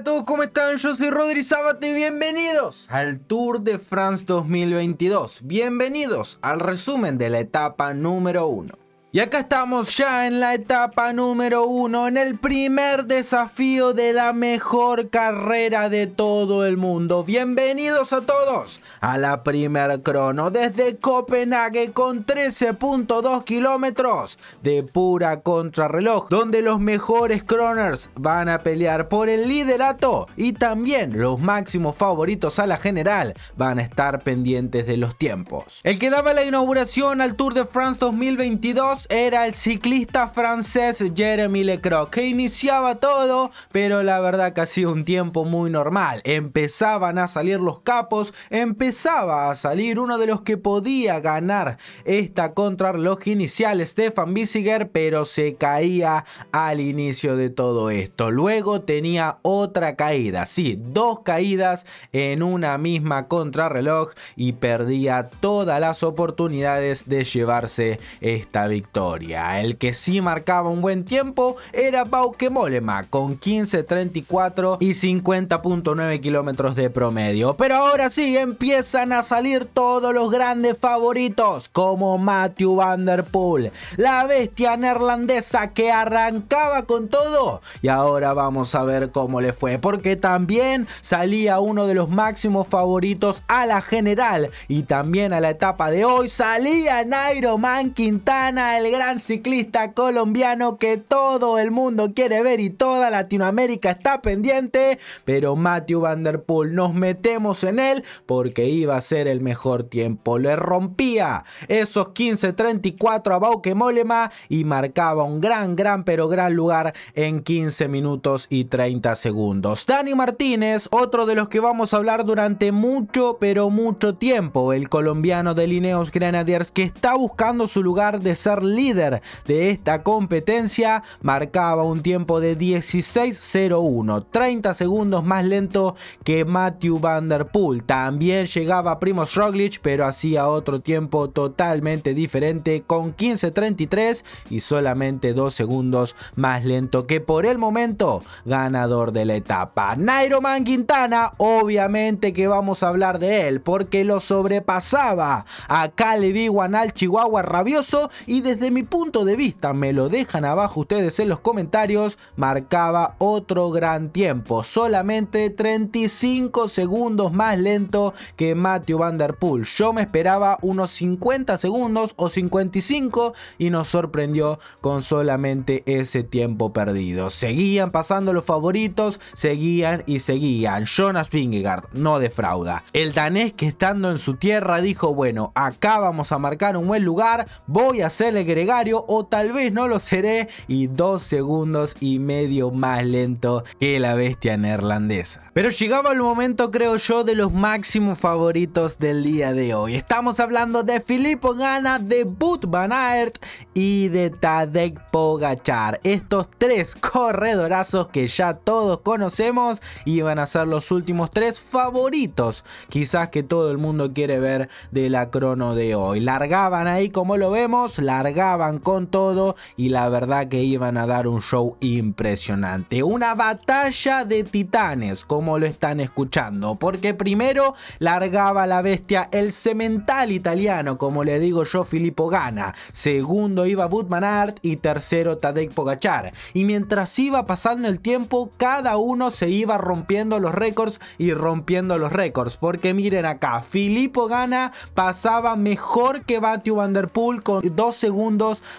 a todos, ¿cómo están? Yo soy Rodri Sabato y bienvenidos al Tour de France 2022. Bienvenidos al resumen de la etapa número 1. Y acá estamos ya en la etapa número uno, en el primer desafío de la mejor carrera de todo el mundo. Bienvenidos a todos a la primer crono desde Copenhague con 13.2 kilómetros de pura contrarreloj, donde los mejores croners van a pelear por el liderato y también los máximos favoritos a la general van a estar pendientes de los tiempos. El que daba la inauguración al Tour de France 2022 era el ciclista francés Jeremy Lecroc, que iniciaba todo, pero la verdad que hacía un tiempo muy normal. Empezaban a salir los capos, empezaba a salir uno de los que podía ganar esta contrarreloj inicial, Stefan Bissiger, pero se caía al inicio de todo esto. Luego tenía otra caída, sí, dos caídas en una misma contrarreloj y perdía todas las oportunidades de llevarse esta victoria. El que sí marcaba un buen tiempo era Bauke Mollema con 15.34 y 50.9 kilómetros de promedio. Pero ahora sí empiezan a salir todos los grandes favoritos como Matthew Van Der Poel, la bestia neerlandesa que arrancaba con todo y ahora vamos a ver cómo le fue porque también salía uno de los máximos favoritos a la general y también a la etapa de hoy salía Nairo Man Quintana el gran ciclista colombiano que todo el mundo quiere ver y toda Latinoamérica está pendiente, pero Matthew Van Der Poel nos metemos en él porque iba a ser el mejor tiempo. Le rompía esos 15.34 a Bauke Mollema y marcaba un gran, gran, pero gran lugar en 15 minutos y 30 segundos. Dani Martínez, otro de los que vamos a hablar durante mucho, pero mucho tiempo, el colombiano de Lineos Grenadiers que está buscando su lugar de ser líder de esta competencia marcaba un tiempo de 16.01, 30 segundos más lento que Matthew Van Der Poel. También llegaba Primoz Roglic, pero hacía otro tiempo totalmente diferente con 15.33 y solamente 2 segundos más lento que por el momento ganador de la etapa. Nairoman Quintana, obviamente que vamos a hablar de él porque lo sobrepasaba a Caleb al Chihuahua rabioso y desde de mi punto de vista, me lo dejan abajo ustedes en los comentarios, marcaba otro gran tiempo, solamente 35 segundos más lento que Matthew Van Der Poel. Yo me esperaba unos 50 segundos o 55 y nos sorprendió con solamente ese tiempo perdido. Seguían pasando los favoritos, seguían y seguían. Jonas Vingegaard no defrauda. El danés que estando en su tierra dijo, bueno, acá vamos a marcar un buen lugar, voy a hacer el gregario o tal vez no lo seré y dos segundos y medio más lento que la bestia neerlandesa. Pero llegaba el momento creo yo de los máximos favoritos del día de hoy. Estamos hablando de Filippo Gana, de But Van Aert y de Tadek Pogachar. Estos tres corredorazos que ya todos conocemos iban a ser los últimos tres favoritos quizás que todo el mundo quiere ver de la crono de hoy. Largaban ahí como lo vemos, largaban con todo y la verdad que iban a dar un show impresionante. Una batalla de titanes, como lo están escuchando, porque primero largaba la bestia el cemental italiano, como le digo yo, Filippo Gana. Segundo iba art y tercero Tadej Pogachar. Y mientras iba pasando el tiempo, cada uno se iba rompiendo los récords y rompiendo los récords, porque miren acá, Filippo Gana pasaba mejor que batiu Vanderpool con dos segundos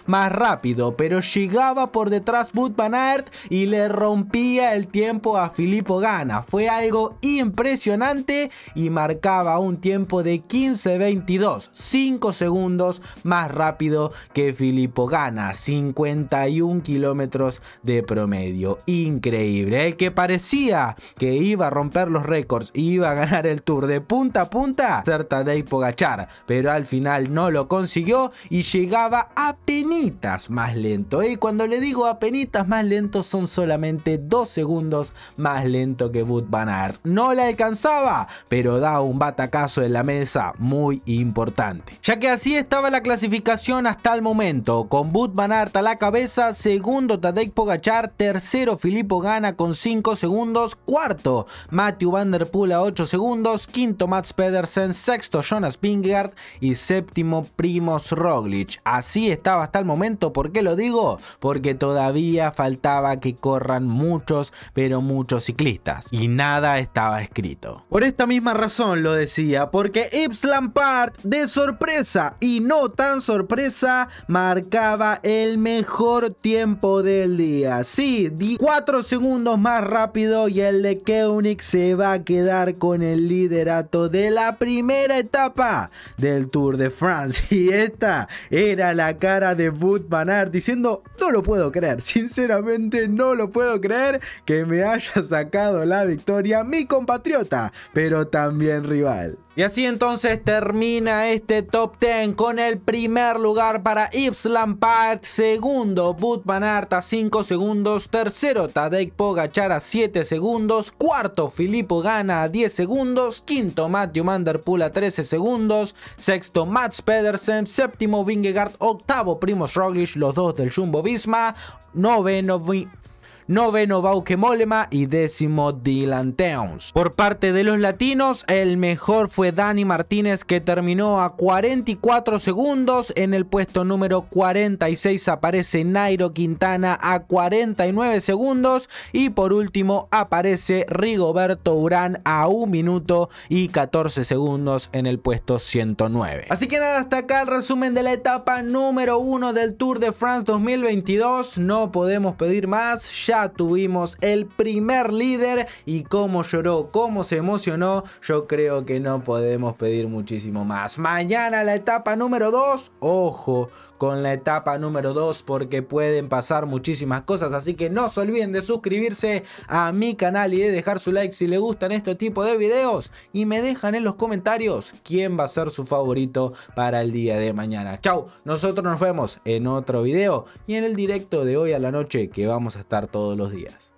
más rápido, pero llegaba por detrás Bud Van Aert y le rompía el tiempo a Filippo Gana. Fue algo impresionante y marcaba un tiempo de 15-22, 5 segundos más rápido que Filippo Gana, 51 kilómetros de promedio. Increíble. El ¿eh? que parecía que iba a romper los récords y iba a ganar el Tour de punta a punta, certa de Pogachar, pero al final no lo consiguió y llegaba apenitas más lento. Y cuando le digo apenitas más lento son solamente 2 segundos más lento que boot Van No le alcanzaba, pero da un batacazo en la mesa muy importante. Ya que así estaba la clasificación hasta el momento, con Wood Van a la cabeza, segundo Tadej Pogachar, tercero Filippo Gana con 5 segundos, cuarto Matthew Van Der Poel a 8 segundos, quinto Max Pedersen, sexto Jonas Pingard y séptimo primos Roglic. Así estaba hasta el momento. ¿Por qué lo digo? Porque todavía faltaba que corran muchos, pero muchos ciclistas. Y nada estaba escrito. Por esta misma razón lo decía, porque Yves Lampard de sorpresa y no tan sorpresa marcaba el mejor tiempo del día. Sí, 4 segundos más rápido y el de Koenig se va a quedar con el liderato de la primera etapa del Tour de France. Y esta era la cara de Bud Banard diciendo, no lo puedo creer, sinceramente no lo puedo creer que me haya sacado la victoria mi compatriota, pero también rival. Y así entonces termina este top 10 con el primer lugar para Yves Lampard, segundo Butman a 5 segundos, tercero Tadej Pogachar a 7 segundos, cuarto Filippo Gana a 10 segundos, quinto Matthew Manderpool a 13 segundos, sexto Mats Pedersen, séptimo Vingegaard, octavo Primo Roglic, los dos del Jumbo Visma, noveno noveno Bauke Mollema y décimo Dylan Towns. Por parte de los latinos, el mejor fue Dani Martínez que terminó a 44 segundos. En el puesto número 46 aparece Nairo Quintana a 49 segundos. Y por último aparece Rigoberto Urán a 1 minuto y 14 segundos en el puesto 109. Así que nada, hasta acá el resumen de la etapa número 1 del Tour de France 2022. No podemos pedir más ya tuvimos el primer líder y cómo lloró, cómo se emocionó, yo creo que no podemos pedir muchísimo más. Mañana la etapa número 2, ojo con la etapa número 2 porque pueden pasar muchísimas cosas, así que no se olviden de suscribirse a mi canal y de dejar su like si le gustan este tipo de videos y me dejan en los comentarios quién va a ser su favorito para el día de mañana. Chau, nosotros nos vemos en otro video y en el directo de hoy a la noche que vamos a estar todos todos los días.